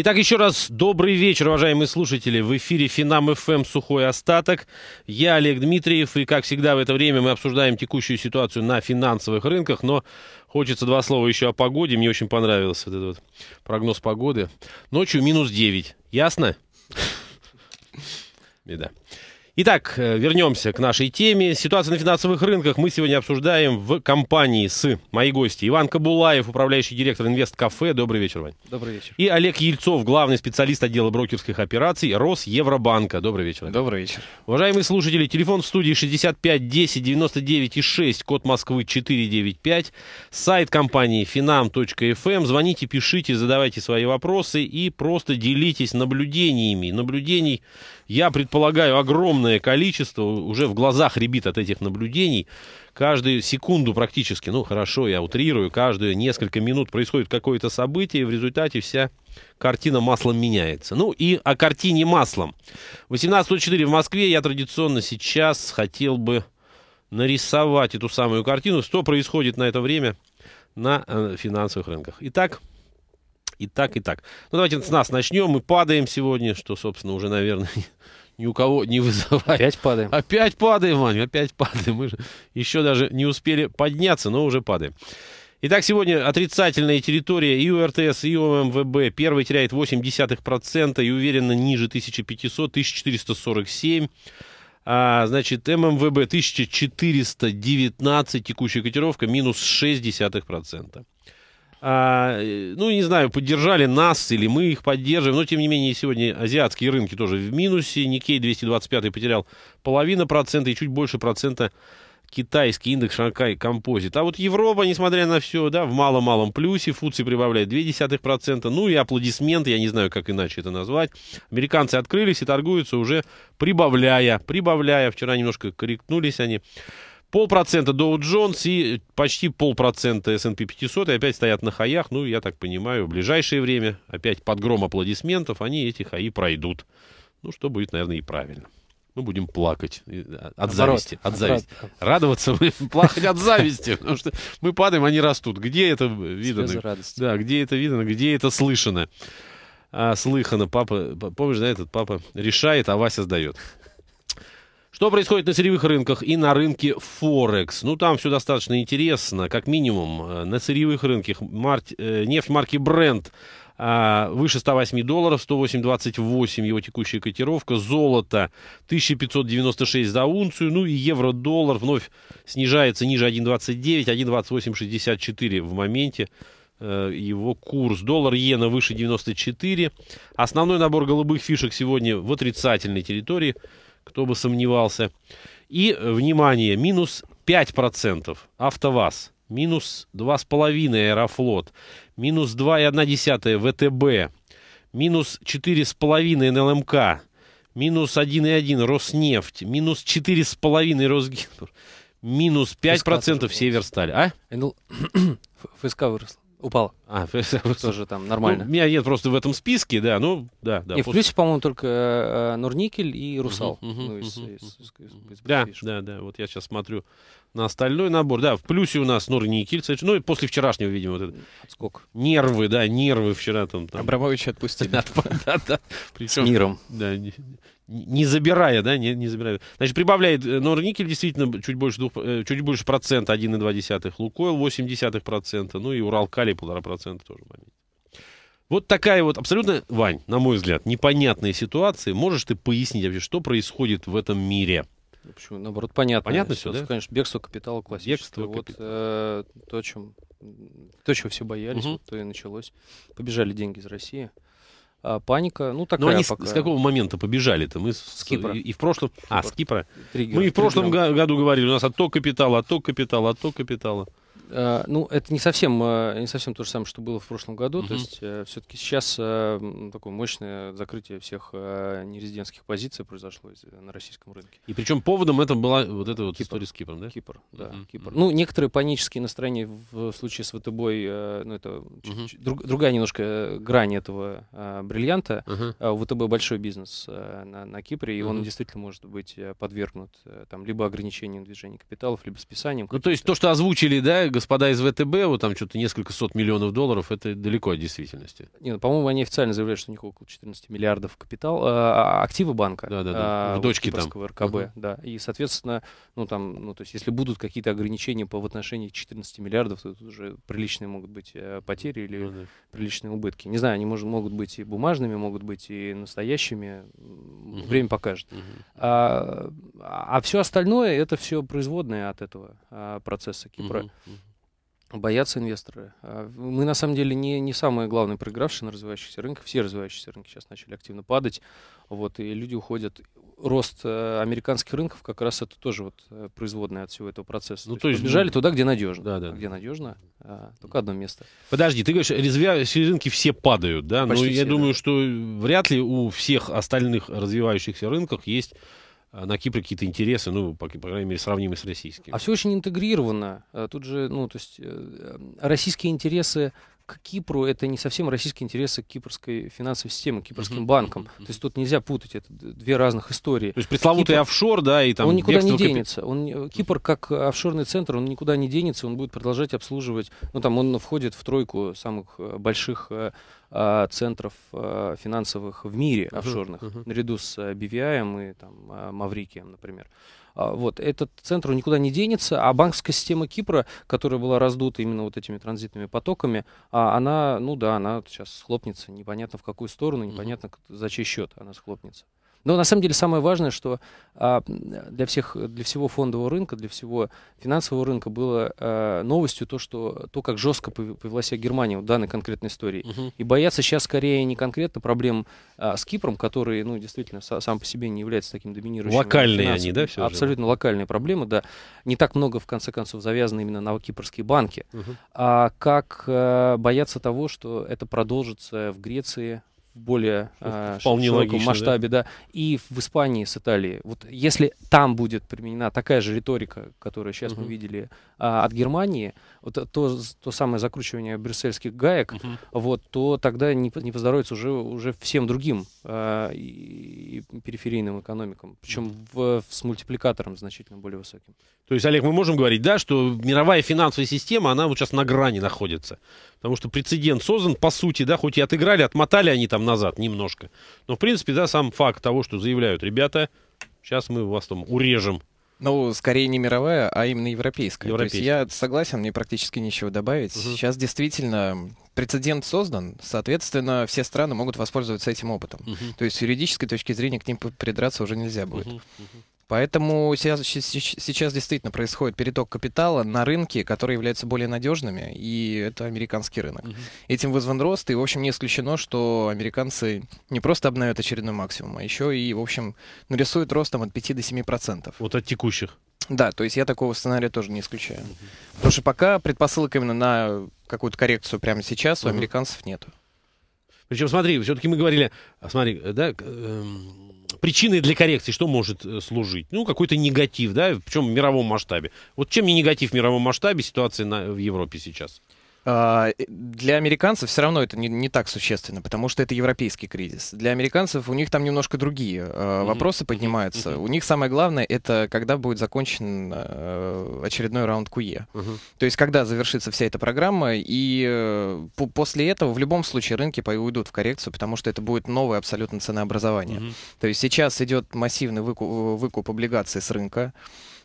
Итак, еще раз добрый вечер, уважаемые слушатели. В эфире Финам ФМ «Сухой остаток». Я Олег Дмитриев, и, как всегда, в это время мы обсуждаем текущую ситуацию на финансовых рынках, но хочется два слова еще о погоде. Мне очень понравился вот этот вот прогноз погоды. Ночью минус 9. Ясно? Беда. Итак, э, вернемся к нашей теме. Ситуация на финансовых рынках мы сегодня обсуждаем в компании с мои гости. Иван Кабулаев, управляющий директор Инвесткафе. Добрый вечер, Вань. Добрый вечер. И Олег Ельцов, главный специалист отдела брокерских операций Росевробанка. Добрый вечер. Олег. Добрый вечер. Уважаемые слушатели, телефон в студии 65 10 99 и 6, код Москвы 495, сайт компании finam.fm. Эм. Звоните, пишите, задавайте свои вопросы и просто делитесь наблюдениями. Наблюдений я предполагаю, огромное количество уже в глазах ребит от этих наблюдений. Каждую секунду практически, ну хорошо, я утрирую, каждые несколько минут происходит какое-то событие, и в результате вся картина маслом меняется. Ну и о картине маслом. 18.04 в Москве я традиционно сейчас хотел бы нарисовать эту самую картину, что происходит на это время на э, финансовых рынках. Итак, и так, и так. Ну, давайте с нас начнем. Мы падаем сегодня, что, собственно, уже, наверное, ни у кого не вызывает. Опять падаем. Опять падаем, Ваня, опять падаем. Мы же еще даже не успели подняться, но уже падаем. Итак, сегодня отрицательная территория и УРТС, и ОМВБ. Первый теряет 0,8% и уверенно ниже 1500, 1447. А, значит, ММВБ 1419, текущая котировка, минус 0,6% а, э, ну, не знаю, поддержали нас или мы их поддерживаем, но, тем не менее, сегодня азиатские рынки тоже в минусе. Никей 225 потерял половина процента и чуть больше процента китайский индекс Шанхай Композит. А вот Европа, несмотря на все, да, в малом-малом плюсе, Фуци прибавляет 0,2%, ну и аплодисменты, я не знаю, как иначе это назвать. Американцы открылись и торгуются уже прибавляя, прибавляя. Вчера немножко корректнулись они. Полпроцента Dow Jones и почти полпроцента S&P 500 и опять стоят на хаях. Ну, я так понимаю, в ближайшее время, опять под гром аплодисментов, они эти хаи пройдут. Ну, что будет, наверное, и правильно. Мы будем плакать а, от Оборот. зависти. От зависти. Радоваться мы плакать от зависти, потому что мы падаем, они растут. Где это видно? Да, где это видно, где это слышано, А, слыхано, папа, помнишь, да, этот папа решает, а Вася сдает. Что происходит на сырьевых рынках и на рынке Форекс? Ну, там все достаточно интересно. Как минимум, э, на сырьевых рынках э, нефть марки Brent а, выше 108 долларов, 108,28 его текущая котировка. Золото 1596 за унцию. Ну и евро-доллар вновь снижается ниже 1,29, 1,2864 в моменте э, его курс. Доллар иена выше 94. Основной набор голубых фишек сегодня в отрицательной территории кто бы сомневался. И, э, внимание, минус 5% АвтоВАЗ, минус 2,5% Аэрофлот, минус 2,1% ВТБ, минус 4,5% НЛМК, минус 1,1% Роснефть, минус 4,5% Росгидро, минус 5% Северсталь. А? ФСК выросла. Упал. А, тоже ну, там нормально. Ну, меня нет просто в этом списке, да, ну, да, да. И после... в плюсе, по-моему, только э, э Норникель и Русал. Ну, да, да, да, вот я сейчас смотрю на остальной набор. Да, в плюсе у нас Норникель, ну, и после вчерашнего, видимо, вот это. Сколько? Нервы, да, нервы вчера там. там. Абрамович отпустили. Да, да, да. С миром. Да, не забирая, да, не, не забирая. Значит, прибавляет э, Норникель действительно чуть больше, двух, э, чуть больше процента, 1,2, Лукойл 0,8 процента, ну и Уралкали Калий 1,5 процента тоже маленький. Вот такая вот абсолютно, Вань, на мой взгляд, непонятная ситуация. Можешь ты пояснить вообще, что происходит в этом мире? Ну, почему? Наоборот, понятно. Понятно все, да? Конечно, бегство капитала классическое. Бегство вот капитала. Э, то, чем, то, чего все боялись, угу. вот то и началось. Побежали деньги из России. А, паника, ну такая Но они пока. с какого момента побежали-то? Мы с, Кипра. И, и в прошлом... Кипр. А, с Кипра. Триггер, Мы и в прошлом году говорили, у нас отток капитала, отток капитала, отток капитала. Э, ну, это не совсем, э, не совсем то же самое, что было в прошлом году. Угу. То есть, э, все-таки сейчас такое мощное закрытие всех нерезидентских позиций произошло на российском рынке. И причем поводом это была вот эта вот Кипр. история с Кипром, да? Кипр, да. Угу. Кипр. Ну, некоторые панические настроения в случае с ВТБ, ну, это угу. друг, другая немножко грань этого бриллианта. Угу. У ВТБ большой бизнес на, на Кипре, и угу. он действительно может быть подвергнут там либо ограничениям движения капиталов, либо списанием. Ну, то есть то, что озвучили, да, господа из ВТБ, вот там что-то несколько сот миллионов долларов, это далеко от действительности. Нет, ну, по-моему, они официально заявляют, что у них около 14 миллиардов капитал, э, активы банка. Да, да, да. Э, в дочке там. РКБ, uh-huh. да. И, соответственно, ну там, ну то есть, если будут какие-то ограничения по в отношении 14 миллиардов, то уже приличные могут быть э, потери или ну, да. приличные убытки. Не знаю, они может, могут быть и бумажными, могут быть и настоящими. Uh-huh. Время покажет. Uh-huh. А, а все остальное это все производное от этого процесса Кипра. Uh-huh. Боятся инвесторы. А, мы, на самом деле, не, не самые главные проигравшие на развивающихся рынках. Все развивающиеся рынки сейчас начали активно падать. Вот, и люди уходят. Рост э, американских рынков как раз это тоже вот э, производное от всего этого процесса. Ну, то, то есть бежали ну, туда, где надежно. Да, а да. Где надежно, а, только одно место. Подожди, ты говоришь, развивающие рынки все падают, да? Ну, Почти Но все, я да. думаю, что вряд ли у всех остальных развивающихся рынков есть а, на Кипре какие-то интересы, ну, по, по крайней мере, сравнимые с российскими. А все очень интегрировано. А тут же, ну, то есть э, э, российские интересы к Кипру это не совсем российские интересы кипрской финансовой системы, кипрским uh банкам. uh То есть тут нельзя путать, это две разных истории. То есть пресловутый Кипр, офшор, да, и там... Он никуда не денется. Он, Кипр как офшорный центр, он никуда не денется, он будет продолжать обслуживать... Ну там он входит в тройку самых э, больших э, а, центров э, финансовых в мире офшорных, uh наряду с BVI и там, Маврикием, например. А, вот, этот центр никуда не денется, а банковская система Кипра, которая была раздута именно вот этими транзитными потоками, а она, ну да, она сейчас схлопнется, непонятно в какую сторону, непонятно за чей счет она схлопнется. Но на самом деле самое важное, что а, для, всех, для всего фондового рынка, для всего финансового рынка было а, новостью то, что, то, как жестко повела себя Германия в данной конкретной истории. Угу. И бояться сейчас скорее не конкретно проблем а, с Кипром, который ну, действительно са, сам по себе не является таким доминирующим. Локальные они, да? Все Абсолютно же? локальные проблемы, да. Не так много, в конце концов, завязаны именно на кипрские банки, угу. а как а, боятся того, что это продолжится в Греции, более э, Вполне широком логично, масштабе, да? да, и в Испании с Италией. Вот если там будет применена такая же риторика, которую сейчас угу. мы видели э, от Германии, вот то, то самое закручивание брюссельских гаек, угу. вот, то тогда не, не поздоровится уже, уже всем другим. Э, и, периферийным экономикам, причем в, с мультипликатором значительно более высоким. То есть, Олег, мы можем говорить, да, что мировая финансовая система, она вот сейчас на грани находится, потому что прецедент создан, по сути, да, хоть и отыграли, отмотали они там назад немножко, но, в принципе, да, сам факт того, что заявляют, ребята, сейчас мы вас там урежем, ну, скорее не мировая, а именно европейская. европейская. То есть я согласен, мне практически нечего добавить. Угу. Сейчас действительно прецедент создан, соответственно, все страны могут воспользоваться этим опытом. Угу. То есть с юридической точки зрения к ним придраться уже нельзя будет. Угу. Поэтому сейчас, действительно происходит переток капитала на рынки, которые являются более надежными, и это американский рынок. Угу. Этим вызван рост, и, в общем, не исключено, что американцы не просто обновят очередной максимум, а еще и, в общем, нарисуют рост там, от 5 до 7%. Вот от текущих? Да, то есть я такого сценария тоже не исключаю. Угу. Потому что пока предпосылок именно на какую-то коррекцию прямо сейчас угу. у американцев нет. Причем, смотри, все-таки мы говорили, а, смотри, да, э, причиной для коррекции что может э, служить? Ну, какой-то негатив, да, причем в мировом масштабе. Вот чем не негатив в мировом масштабе ситуации на, в Европе сейчас? А, для американцев все равно это не, не так существенно, потому что это европейский кризис. Для американцев у них там немножко другие э, вопросы mm-hmm. поднимаются. Mm-hmm. У них самое главное это когда будет закончен э, очередной раунд КУЕ. Mm-hmm. E. То есть когда завершится вся эта программа, и э, после этого в любом случае рынки уйдут в коррекцию, потому что это будет новое абсолютно ценообразование. Mm-hmm. То есть сейчас идет массивный выку- выкуп облигаций с рынка.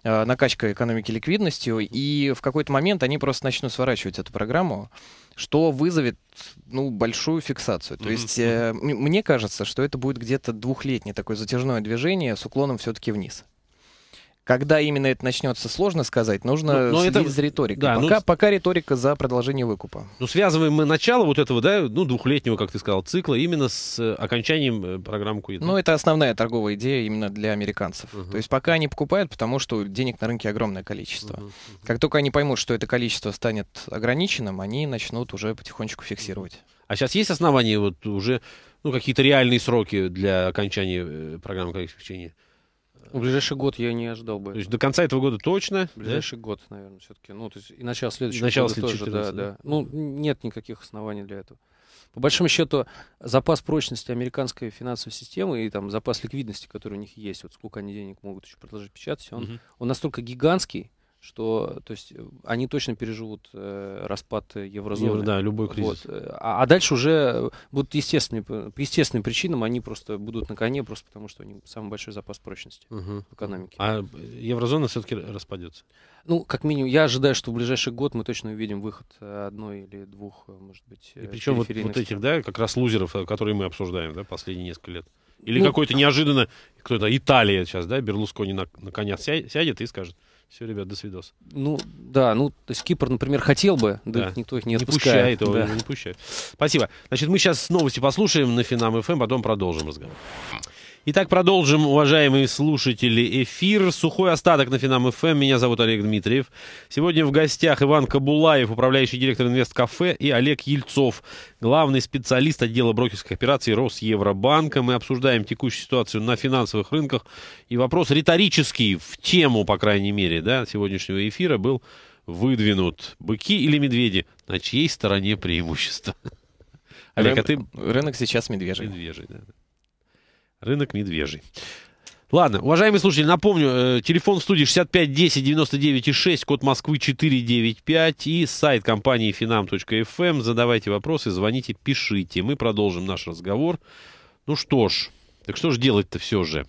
Э, накачка экономики ликвидностью, и в какой-то момент они просто начнут сворачивать эту программу, что вызовет ну, большую фиксацию. То есть э, мне кажется, что это будет где-то двухлетнее такое затяжное движение с уклоном все-таки вниз. Когда именно это начнется, сложно сказать. Нужно но, ну, ну, но следить это... за риторикой. Да, пока, ну... пока риторика за продолжение выкупа. Ну, связываем мы начало вот этого, да, ну, двухлетнего, как ты сказал, цикла именно с э, окончанием э, программы QE. Ну, это основная торговая идея именно для американцев. Uh-huh. То есть пока они покупают, потому что денег на рынке огромное количество. Uh-huh. Как только они поймут, что это количество станет ограниченным, они начнут уже потихонечку фиксировать. А сейчас есть основания вот уже, ну, какие-то реальные сроки для окончания э, программы количества в ближайший год я не ожидал бы. То есть до конца этого года точно? В ближайший да? год, наверное, все-таки. Ну, то есть и начало следующего начало года тоже, 14, да, да. Ну, нет никаких оснований для этого. По большому счету, запас прочности американской финансовой системы и там запас ликвидности, который у них есть, вот сколько они денег могут еще продолжить печатать, он, угу. он настолько гигантский, что то есть, э, они точно переживут э, распад э, еврозоны. Евро, да, любой кризис. Вот. Э, а, а дальше уже будут естественные, по естественным причинам они просто будут на коне, просто потому что у них самый большой запас прочности угу. в экономике. А еврозона все-таки распадется? Ну, как минимум, я ожидаю, что в ближайший год мы точно увидим выход одной или двух, может быть, И причем вот, вот этих, да, как раз лузеров, которые мы обсуждаем, да, последние несколько лет. Или ну, какой-то а неожиданно, кто-то, Италия сейчас, да, Берлускони на, на коня сядет и скажет, все, ребят, до свидос. Ну, да, ну, то есть Кипр, например, хотел бы, да, да. никто их не отпускает. Не пущает, да. не пущает. Спасибо. Значит, мы сейчас новости послушаем на Финам ФМ, эм, потом продолжим разговор. Итак, продолжим, уважаемые слушатели, эфир. Сухой остаток на Финам ФМ. Меня зовут Олег Дмитриев. Сегодня в гостях Иван Кабулаев, управляющий директор Инвесткафе, и Олег Ельцов, главный специалист отдела брокерских операций Росевробанка. Мы обсуждаем текущую ситуацию на финансовых рынках. И вопрос риторический, в тему, по крайней мере, да, сегодняшнего эфира был выдвинут. Быки или медведи? На чьей стороне преимущество? Олег, а ты... Рынок сейчас медвежий. Медвежий, да. Рынок медвежий. Ладно, уважаемые слушатели, напомню, э, телефон в студии 65 10 99 6, код Москвы 495 и сайт компании finam.fm. Эм. Задавайте вопросы, звоните, пишите. Мы продолжим наш разговор. Ну что ж, так что же делать-то все же?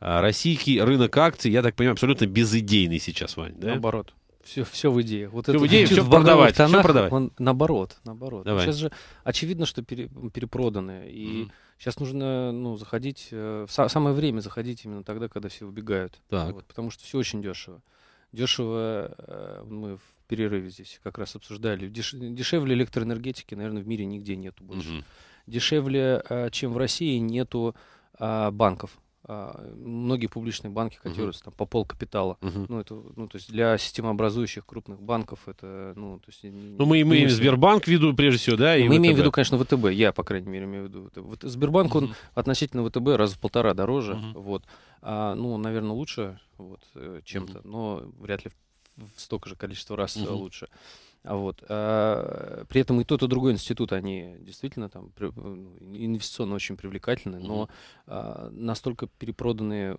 Российский рынок акций, я так понимаю, абсолютно безыдейный сейчас, Вань, да? Наоборот. Все, все в идее. Вот все это, в идее, все продавать, тонах, все продавать. Он, наоборот, наоборот. Давай. Сейчас же очевидно, что пере, перепроданы. И mm-hmm Сейчас нужно ну, заходить, э, в са- самое время заходить именно тогда, когда все убегают. Так. Вот, потому что все очень дешево. Дешево э, мы в перерыве здесь как раз обсуждали. Деш- дешевле электроэнергетики, наверное, в мире нигде нету больше. Угу. Дешевле, э, чем в России, нету а, банков а, многие публичные банки котируются uh-huh. там по полкапитала. Uh-huh. Ну, это, ну, то есть для системообразующих крупных банков это, ну, то есть... Ну, мы имеем Сбербанк в виду, прежде всего, да? И мы ВТБ. имеем в виду, конечно, ВТБ. Я, по крайней мере, имею в виду ВТБ. Вот Сбербанк, uh-huh. он относительно ВТБ раз в полтора дороже, uh-huh. вот. А, ну, наверное, лучше вот, э, чем-то, uh-huh. но вряд ли в столько же количество раз uh-huh. лучше. Вот. А, при этом и тот, и другой институт, они действительно там ну, инвестиционно очень привлекательны, но а, настолько перепроданы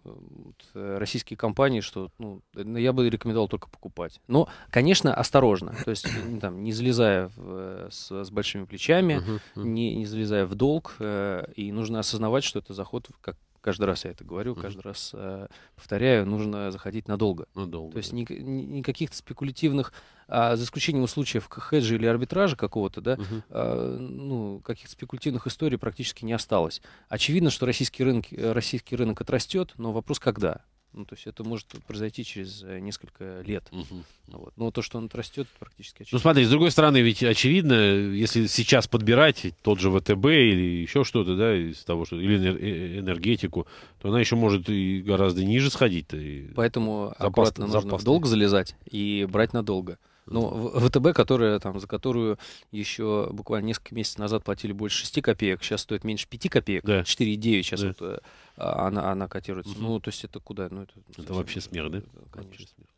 э, российские компании, что ну, ну, я бы рекомендовал только покупать. Но, конечно, осторожно, то есть ну, там, не залезая в, с, с большими плечами, не, не залезая в долг, э, и нужно осознавать, что это заход, как, Каждый раз я это говорю, mm-hmm. каждый раз э, повторяю, нужно заходить надолго. Надолго. То есть ни, ни, никаких спекулятивных, а, за исключением случаев хеджа или арбитража какого-то, да, mm-hmm. а, ну, каких-то спекулятивных историй практически не осталось. Очевидно, что российский рынок, э, российский рынок отрастет, но вопрос когда? Ну, то есть это может произойти через э, несколько лет. Угу. Вот. Но то, что он отрастет, практически очевидно. Ну, смотри, с другой стороны, ведь очевидно, если сейчас подбирать тот же ВТБ или еще что-то, да, из того, что или э, э, энергетику, то она еще может и гораздо ниже сходить. И... Поэтому запас, аккуратно запас, нужно запас. в долг залезать и брать надолго. Ну, ВТБ, которая, там, за которую еще буквально несколько месяцев назад платили больше 6 копеек, сейчас стоит меньше 5 копеек, да. 4,9 сейчас да. вот, э, а, она, она котируется. Угу. Ну, то есть это куда? Ну, это это вообще смерть, да? Конечно. Смерть.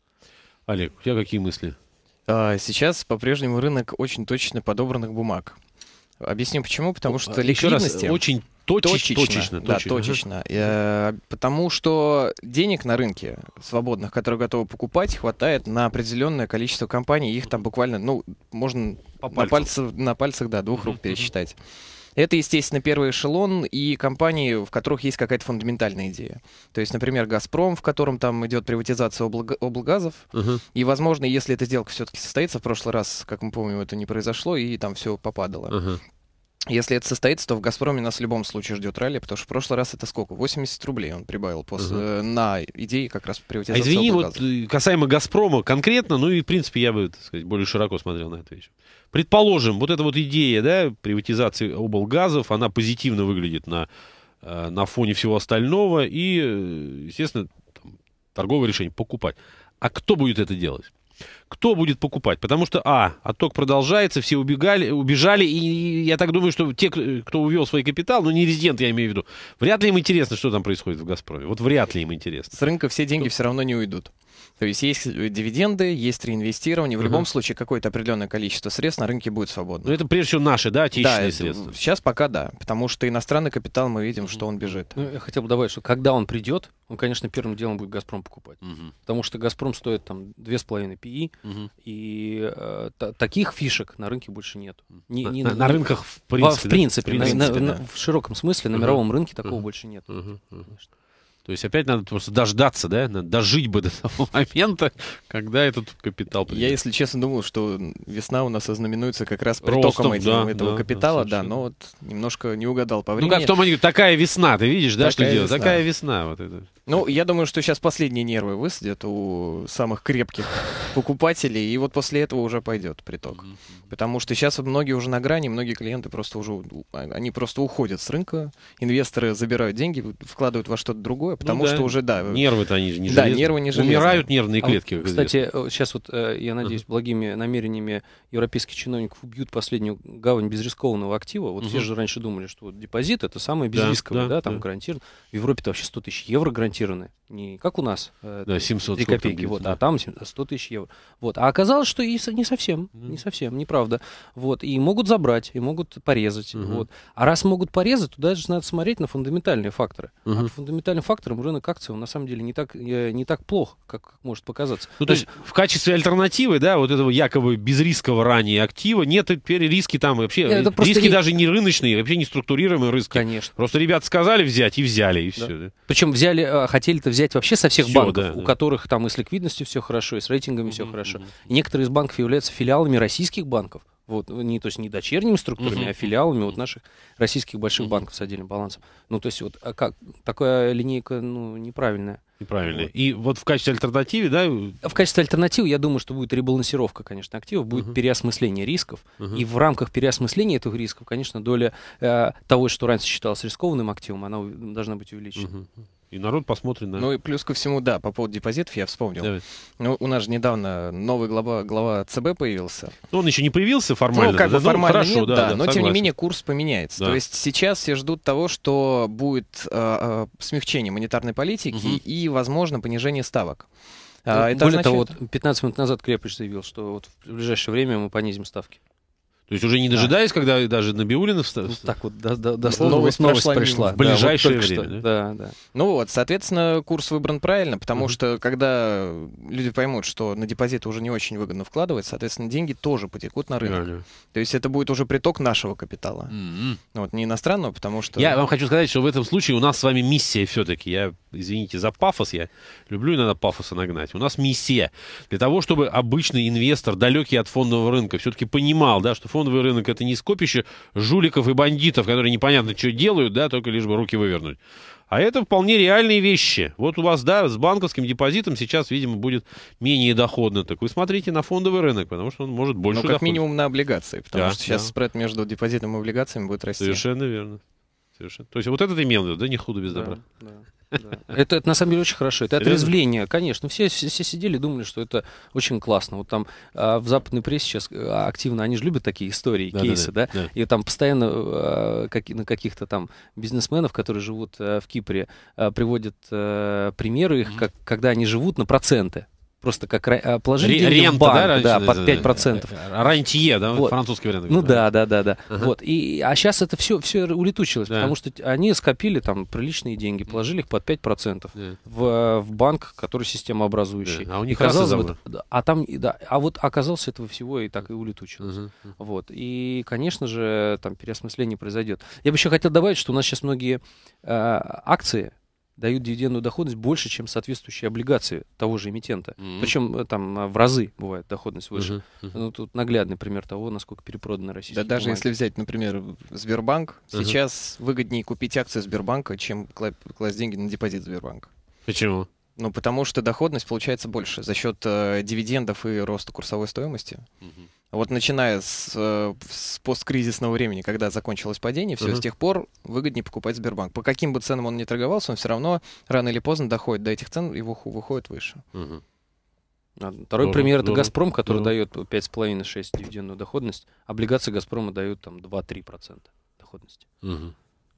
Олег, у тебя какие мысли? А, сейчас по-прежнему рынок очень точно подобранных бумаг. Объясню почему, потому что а, Еще очень Точечно, точечно, точечно, да, точечно. Э, потому что денег на рынке свободных, которые готовы покупать, хватает на определенное количество компаний. Их там буквально, ну, можно на, пальцах, на пальцах, да, двух рук пересчитать. Это, естественно, первый эшелон и компании, в которых есть какая-то фундаментальная идея. То есть, например, «Газпром», в котором там идет приватизация обл- облгазов. Угу. И, возможно, если эта сделка все-таки состоится, в прошлый раз, как мы помним, это не произошло, и там все попадало. Угу. Если это состоится, то в «Газпроме» нас в любом случае ждет ралли, потому что в прошлый раз это сколько? 80 рублей он прибавил после, угу. на идеи как раз а приватизации. А извини, вот э, касаемо «Газпрома» конкретно, ну и, в принципе, я бы, так сказать, более широко смотрел на эту вещь. Предположим, вот эта вот идея, да, приватизации облгазов, она позитивно выглядит на, э, на фоне всего остального, и, естественно, там, торговое решение покупать. А кто будет это делать? кто будет покупать? Потому что, а, отток продолжается, все убегали, убежали, и я так думаю, что те, кто увел свой капитал, ну не резидент, я имею в виду, вряд ли им интересно, что там происходит в «Газпроме». Вот вряд ли им интересно. С рынка все деньги кто... все равно не уйдут. То есть есть дивиденды, есть реинвестирование. В uh-huh. любом случае какое-то определенное количество средств на рынке будет свободно. Но ну, это прежде всего наши, да, отечественные да, средства? сейчас пока да, потому что иностранный капитал мы видим, uh-huh. что он бежит. Ну, я хотел бы добавить, что когда он придет, он, конечно, первым делом будет «Газпром» покупать. Uh-huh. Потому что «Газпром» стоит там 2,5 пи, Угу. И э, таких фишек на рынке больше нет. Ни, ни, на, на, на рынках в принципе. В принципе, в, принципе на, да. на, в широком смысле на угу. мировом рынке такого угу. больше нет. Угу. То есть опять надо просто дождаться, да, надо дожить бы до того момента, когда этот капитал придет. Я, если честно, думал, что весна у нас ознаменуется как раз притоком Ростом, этим, да, этого да, капитала, да, да, но вот немножко не угадал по времени. Ну как в том они такая весна, ты видишь, да, такая что дело, такая весна. Вот это. Ну, я думаю, что сейчас последние нервы высадят у самых крепких покупателей, и вот после этого уже пойдет приток. Потому что сейчас многие уже на грани, многие клиенты просто уже, а, они просто уходят с рынка, инвесторы забирают деньги, вкладывают во что-то другое, ну потому ну, да. что уже, да. Э, Нервы-то они же не железные. Да, нервы не железные. Умирают нервные а клетки. А вот, кстати, сейчас э, вот, э, я надеюсь, благими намерениями европейских чиновников убьют последнюю гавань безрискованного актива. Вот угу. все же раньше думали, что вот депозит это самое безрисковое, да, да, да там да. гарантированно. В Европе-то вообще 100 тысяч евро гарантированно гарантированы. Не как у нас. Э, да, 700 3 копейки, бьет, вот, да. а там 100 тысяч евро. Вот. А оказалось, что и не совсем, mm. не совсем, неправда. Вот. И могут забрать, и могут порезать. Mm-hmm. Вот. А раз могут порезать, то даже надо смотреть на фундаментальные факторы. Mm-hmm. А фундаментальным фактором рынок акций, он на самом деле не так, э, не так плох, как может показаться. Ну, то, есть, есть в качестве альтернативы, да, вот этого якобы безрискового ранее актива, нет теперь риски там вообще. Это риски не... даже не рыночные, вообще не структурируемые риски. Конечно. Просто ребят сказали взять и взяли, и да. все. Да? Причем взяли а, а, хотели-то взять вообще со всех все, банков, да, у да. которых там и с ликвидностью все хорошо, и с рейтингами mm-hmm, все хорошо. и Некоторые из банков являются филиалами российских банков. Вот, ну, не, то есть не дочерними структурами, mm-hmm. а филиалами вот наших российских больших mm-hmm. банков с отдельным балансом. Ну, то есть вот а как, такая линейка, ну, неправильная. неправильная. Вот. И вот в качестве альтернативы, да? В качестве альтернативы, я думаю, что будет ребалансировка, конечно, активов, будет uh-huh. переосмысление рисков. Uh-huh. И в рамках переосмысления этих рисков, конечно, доля э, того, что раньше считалось рискованным активом, она должна быть увеличена. Uh-huh. И народ посмотрит на... Ну и плюс ко всему, да, по поводу депозитов я вспомнил. Давай. Ну, у нас же недавно новый глава, глава ЦБ появился. Ну, он еще не появился формально. Ну, как бы ну, формально хорошо, нет, да, да, да, но согласен. тем не менее курс поменяется. Да. То есть сейчас все ждут того, что будет э, смягчение монетарной политики угу. и, возможно, понижение ставок. А, э, это Более означает... того, 15 минут назад Крепыш заявил, что вот в ближайшее время мы понизим ставки. То есть уже не дожидаясь, да. когда даже Набиулина... Вста... Ну, так вот, дословно ну, новость, новость прошла, пришла. В ближайшее да, вот время. Что. Да? да, да. Ну вот, соответственно, курс выбран правильно, потому mm-hmm. что когда люди поймут, что на депозиты уже не очень выгодно вкладывать, соответственно, деньги тоже потекут на рынок. Yeah, yeah. То есть это будет уже приток нашего капитала. Mm-hmm. Вот, не иностранного, потому что... Я вам хочу сказать, что в этом случае у нас с вами миссия все-таки. Я, извините за пафос, я люблю иногда пафоса нагнать. У нас миссия для того, чтобы обычный инвестор, далекий от фондового рынка, все-таки понимал, да, что фонд фондовый рынок, это не скопище жуликов и бандитов, которые непонятно что делают, да, только лишь бы руки вывернуть. А это вполне реальные вещи. Вот у вас, да, с банковским депозитом сейчас, видимо, будет менее доходно. Так вы смотрите на фондовый рынок, потому что он может больше Ну, как доходить. минимум на облигации, потому да, что сейчас да. спред между депозитом и облигациями будет расти. Совершенно верно. Совершенно. То есть вот этот имел, да, не худо без добра. Да, да. Это, это на самом деле очень хорошо. Это отрезвление, конечно. Все, все, все сидели и думали, что это очень классно. Вот там а, в западной прессе сейчас а, активно, они же любят такие истории, да, кейсы, да, да, да? И там постоянно а, как, на каких-то там бизнесменов, которые живут а, в Кипре, а, приводят а, примеры их, mm-hmm. как, когда они живут на проценты просто как а, положили Ре- деньги в банк, да, раньше, да, да, э, под 5%. Э, да, э, рантье, да, вот. французский вариант. Ну да, да, да, да. Ага. Вот. И, а сейчас это все, все улетучилось, да. потому что они скопили там приличные деньги, положили их под 5% да. в, в банк, который системообразующий. Да. А у них казалось бы, а там, да, а вот оказалось этого всего и так и улетучилось. Угу. Вот. И, конечно же, там переосмысление произойдет. Я бы еще хотел добавить, что у нас сейчас многие э, акции, дают дивидендную доходность больше, чем соответствующие облигации того же эмитента. Mm-hmm. Причем э, там э, в разы бывает доходность выше. Uh-huh, uh-huh. Ну, тут наглядный пример того, насколько перепроданы российские Да бумаги. даже если взять, например, Сбербанк, uh-huh. сейчас выгоднее купить акции Сбербанка, чем кла- класть деньги на депозит Сбербанка. Почему? Ну, потому что доходность получается больше за счет э, дивидендов и роста курсовой стоимости. Uh-huh. Вот начиная с, э, с посткризисного времени, когда закончилось падение, все, uh-huh. с тех пор выгоднее покупать Сбербанк. По каким бы ценам он ни торговался, он все равно рано или поздно доходит до этих цен и выходит выше. Uh-huh. Второй ну, пример ну, это ну, Газпром, который ну. дает 5,5-6 дивидендную доходность. Облигации Газпрома дают там 2-3% доходности. Угу.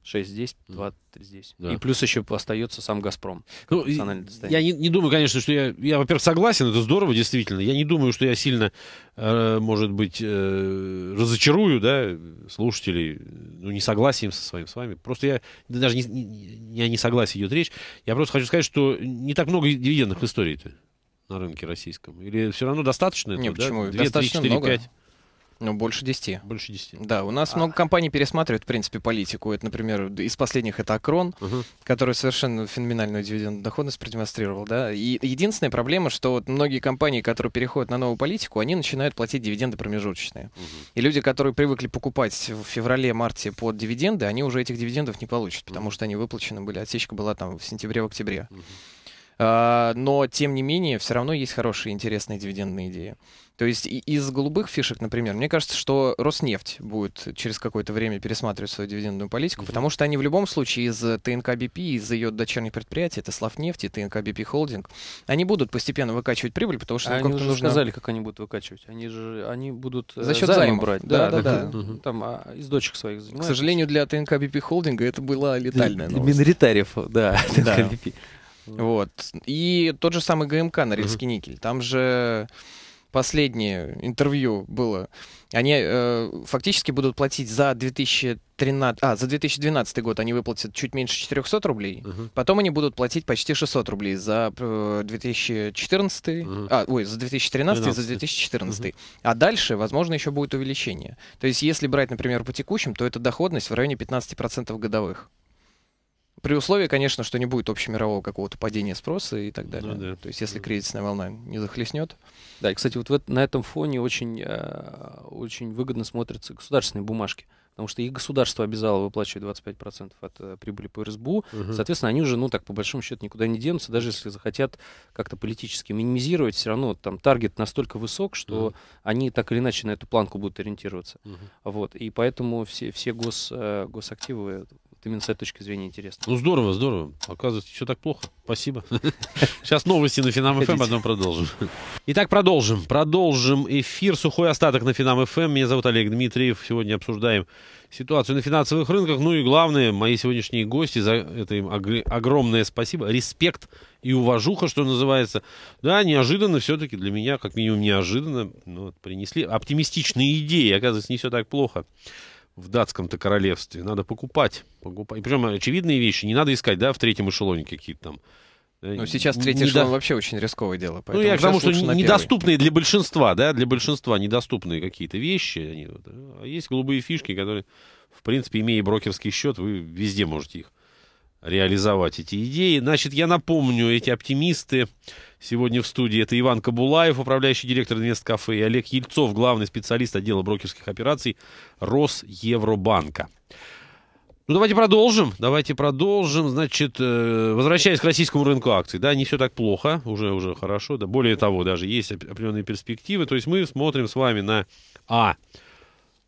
6 здесь, 2 здесь. Да. И плюс еще остается сам «Газпром». Ну, я не, не думаю, конечно, что я... Я, во-первых, согласен, это здорово, действительно. Я не думаю, что я сильно, э, может быть, э, разочарую да, слушателей ну, несогласием со своим с вами. Просто я... Даже не, не не о несогласии идет речь. Я просто хочу сказать, что не так много дивидендных историй-то на рынке российском. Или все равно достаточно? Нет, почему? Да? 2, достаточно 3, 4, много. 5. Ну, больше 10. Больше 10. Да, у нас а. много компаний пересматривают, в принципе, политику. Это, например, из последних это Акрон, угу. который совершенно феноменальную дивидендную доходность продемонстрировал. Да? И единственная проблема, что вот многие компании, которые переходят на новую политику, они начинают платить дивиденды промежуточные. Угу. И люди, которые привыкли покупать в феврале-марте под дивиденды, они уже этих дивидендов не получат, потому угу. что они выплачены были, отсечка была там в сентябре-октябре. Угу. А, но тем не менее все равно есть хорошие, интересные дивидендные идеи. То есть из голубых фишек, например, мне кажется, что Роснефть будет через какое-то время пересматривать свою дивидендную политику, mm-hmm. потому что они в любом случае из ТНК БП, из ее дочерних предприятий, это Славнефть и ТНК БП Холдинг, они будут постепенно выкачивать прибыль, потому что... А они уже нужно... сказали, как они будут выкачивать. Они же они будут э, за счет займа брать. Да, да, да. да. Угу. Там а, из дочек своих занимаются. К сожалению, для ТНК БП Холдинга это была летальная новость. Миноритариев, да, ТНК БП. Вот. И тот же самый ГМК Норильский mm-hmm. никель. Там же последнее интервью было. Они э, фактически будут платить за 2013, а, за 2012 год они выплатят чуть меньше 400 рублей. Uh-huh. Потом они будут платить почти 600 рублей за 2014, э, uh-huh. а, ой, за 2013 12. и за 2014. Uh-huh. А дальше, возможно, еще будет увеличение. То есть, если брать, например, по текущим, то это доходность в районе 15% годовых при условии, конечно, что не будет общемирового какого-то падения спроса и так далее. Ну, да. То есть, если кризисная волна не захлестнет. Да, и, кстати, вот в, на этом фоне очень, э, очень выгодно смотрятся государственные бумажки потому что их государство обязало выплачивать 25% от э, прибыли по РСБУ. Угу. Соответственно, они уже, ну так, по большому счету, никуда не денутся, даже если захотят как-то политически минимизировать, все равно там таргет настолько высок, что угу. они так или иначе на эту планку будут ориентироваться. Угу. Вот, и поэтому все, все гос, э, госактивы именно с этой точки зрения интересно. Ну, здорово, здорово. Оказывается, все так плохо. Спасибо. Сейчас новости на Финам ФМ, эм, а потом продолжим. Итак, продолжим. Продолжим эфир. Сухой остаток на Финам ФМ. Эм. Меня зовут Олег Дмитриев. Сегодня обсуждаем ситуацию на финансовых рынках. Ну и главное, мои сегодняшние гости, за это им огромное спасибо, респект и уважуха, что называется. Да, неожиданно все-таки для меня, как минимум неожиданно, ну, вот, принесли оптимистичные идеи. Оказывается, не все так плохо в датском-то королевстве. Надо покупать. покупать. И причем очевидные вещи. Не надо искать, да, в третьем эшелоне какие-то там. Э, ну, сейчас третий Недо... эшелон вообще очень рисковое дело. Ну, я к тому, что недоступные для большинства, да, для большинства недоступные какие-то вещи. Они, вот, а есть голубые фишки, которые, в принципе, имея брокерский счет, вы везде можете их реализовать, эти идеи. Значит, я напомню, эти оптимисты Сегодня в студии это Иван Кабулаев, управляющий директор Инвесткафе, и Олег Ельцов, главный специалист отдела брокерских операций Росевробанка. Ну, давайте продолжим. Давайте продолжим. Значит, э, возвращаясь к российскому рынку акций, да, не все так плохо, уже, уже хорошо. Да. Более того, даже есть определенные перспективы. То есть мы смотрим с вами на А.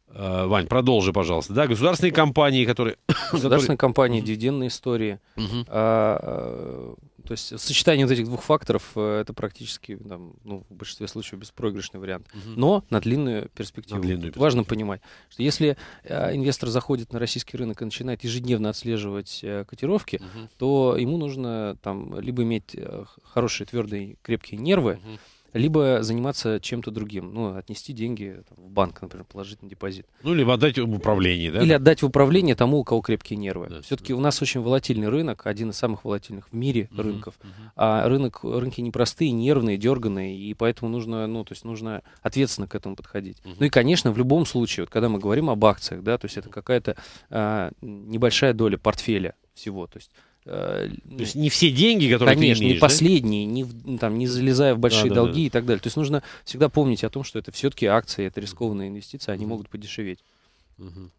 Э, Вань, продолжи, пожалуйста. Да, государственные компании, которые... Государственные компании, дивидендные истории. Угу. А, э, то есть сочетание вот этих двух факторов э, это практически там, ну, в большинстве случаев беспроигрышный вариант. Угу. Но на длинную перспективу. На длинную перспективу. Важно понимать, что если э, инвестор заходит на российский рынок и начинает ежедневно отслеживать э, котировки, угу. то ему нужно там либо иметь э, хорошие, твердые, крепкие нервы. Угу либо заниматься чем-то другим, ну, отнести деньги там, в банк, например, положить на депозит. Ну, либо отдать в управление, да? Или отдать в управление тому, у кого крепкие нервы. Да, Все-таки у нас очень волатильный рынок, один из самых волатильных в мире угу, рынков. Угу. А рынок, рынки непростые, нервные, дерганные, и поэтому нужно, ну, то есть нужно ответственно к этому подходить. Угу. Ну и, конечно, в любом случае, вот когда мы говорим об акциях, да, то есть это какая-то а, небольшая доля портфеля всего, то есть Э, то есть не все деньги, которые Конечно, ты имеешь, не последние, да? не, там, не залезая в большие да, да, долги да. и так далее. То есть нужно всегда помнить о том, что это все-таки акции, это рискованные инвестиции, они могут подешеветь. mm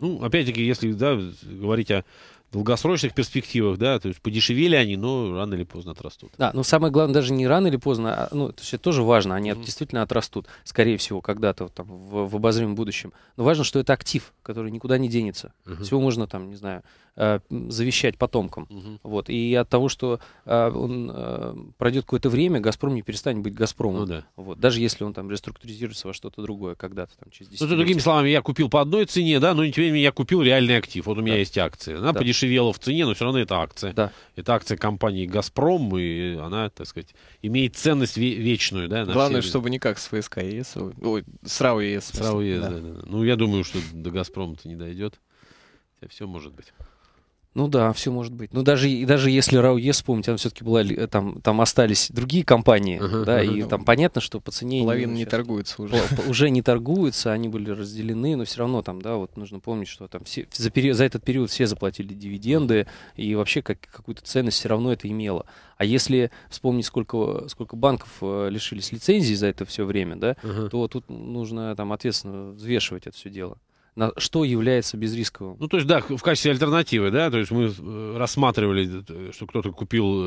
Ну, опять-таки, если да, говорить о долгосрочных перспективах, да, то есть подешевели они, но рано или поздно отрастут. Да, но самое главное, даже не рано или поздно, а, ну, то есть это тоже важно, они mm-hmm. действительно отрастут, скорее всего, когда-то вот, там в, в обозримом будущем. Но важно, что это актив, который никуда не денется. Mm-hmm. Всего можно там, не знаю, э, завещать потомкам. Угу. Вот. И от того, что э, он, э, пройдет какое-то время, «Газпром» не перестанет быть «Газпромом». Ну, да. вот. Даже если он там реструктуризируется во что-то другое когда-то. Там, через ну, это, другими словами, я купил по одной цене, да, но тем не менее я купил реальный актив. Вот у меня да. есть акция. Она да. подешевела в цене, но все равно это акция. Да. Это акция компании «Газпром», и она, так сказать, имеет ценность вечную. Да, Главное, чтобы не как с ФСК ЕС. Ой, с РАО ЕС. С РАО ЕС, да. Да, да. Ну, я думаю, что до «Газпрома» то не дойдет. Все может быть. Ну да, все может быть. Ну даже, даже если Рауе вспомнить, она все-таки была, э, там, там остались другие компании, uh-huh, да, uh-huh, и там понятно, что по цене... Половина не, торгуется уже. уже не торгуются, они были разделены, но все равно там, да, вот нужно помнить, что там все, за, пери, за этот период все заплатили дивиденды, и вообще как, какую-то ценность все равно это имело. А если вспомнить, сколько, сколько банков э, лишились лицензии за это все время, да, uh-huh. то тут нужно там ответственно взвешивать это все дело на что является безрисковым. Ну, то есть, да, в качестве альтернативы, да, то есть мы э, рассматривали, э, что кто-то купил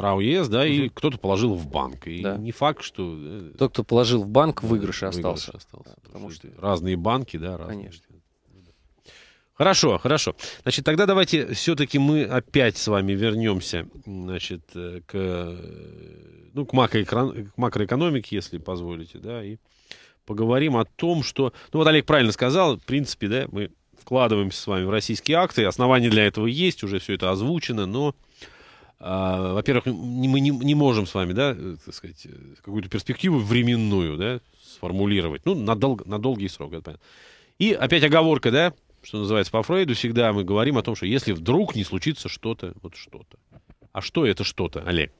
РАО э, да, угу. и кто-то положил в банк. И да. не факт, что... Тот, кто положил в банк, в выигрыше остался. остался. Да, потому что... что... Разные банки, да, разные. Конечно. Хорошо, хорошо. Значит, тогда давайте все-таки мы опять с вами вернемся, значит, к, ну, к, макроэкран, к макроэкономике, если позволите, да, и поговорим о том, что... Ну вот Олег правильно сказал, в принципе, да, мы вкладываемся с вами в российские акты, основания для этого есть, уже все это озвучено, но, э, во-первых, мы не, не можем с вами, да, э, так сказать, э, какую-то перспективу временную, да, сформулировать, ну, на, дол- на долгий срок, это понятно. И опять оговорка, да, что называется, по Фрейду всегда мы говорим о том, что если вдруг не случится что-то, вот что-то. А что это что-то, Олег?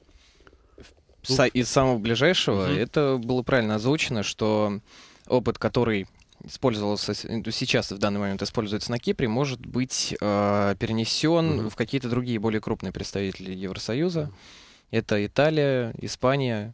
Тут... Ну, из самого ближайшего угу. это было правильно озвучено, что опыт, который использовался ну, сейчас в данный момент используется на Кипре, может быть э, перенесен угу. в какие-то другие более крупные представители Евросоюза. Это Италия, Испания,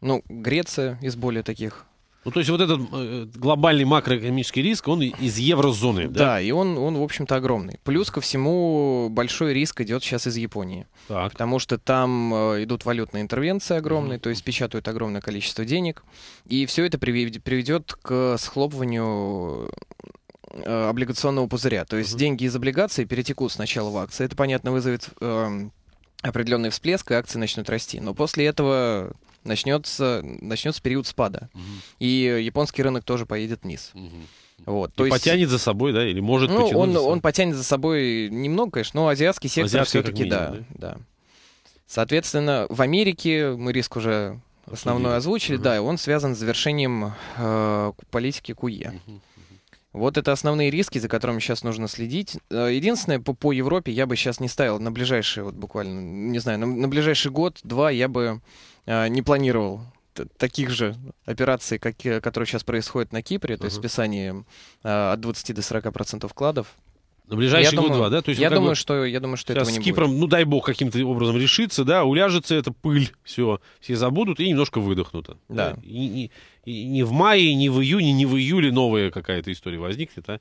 ну Греция из более таких ну, то есть вот этот э, глобальный макроэкономический риск, он из еврозоны, да? Да, и он, он в общем-то, огромный. Плюс ко всему большой риск идет сейчас из Японии. Так. Потому что там э, идут валютные интервенции огромные, mm-hmm. то есть печатают огромное количество денег. И все это приведет к схлопыванию э, облигационного пузыря. То есть mm-hmm. деньги из облигаций перетекут сначала в акции. Это, понятно, вызовет эм, определенный всплеск, и акции начнут расти. Но после этого начнется, начнется период спада. Угу. И японский рынок тоже поедет вниз. Угу. Вот, то и есть... потянет за собой, да, или может ну, он, за собой. он потянет за собой немного, конечно, но азиатский сектор азиатский все-таки, минимум, да, да, да. Соответственно, в Америке мы риск уже основной озвучили, угу. да, и он связан с завершением э, политики КУЕ. Угу. Вот это основные риски, за которыми сейчас нужно следить. Э, единственное, по, по Европе я бы сейчас не ставил на ближайшие, вот буквально, не знаю, на, на ближайший год-два я бы Э, не планировал таких же операций, как, э, которые сейчас происходят на Кипре, то есть списание э, от 20 до 40 процентов вкладов. На ближайшие год-два, да? То есть, я, думаю, бы, что, я думаю, что это не с Кипром, ну дай бог, каким-то образом решится, да, уляжется эта пыль, все, все забудут и немножко выдохнут. Да. да. И, и, и не в мае, не в июне, не в июле новая какая-то история возникнет, а?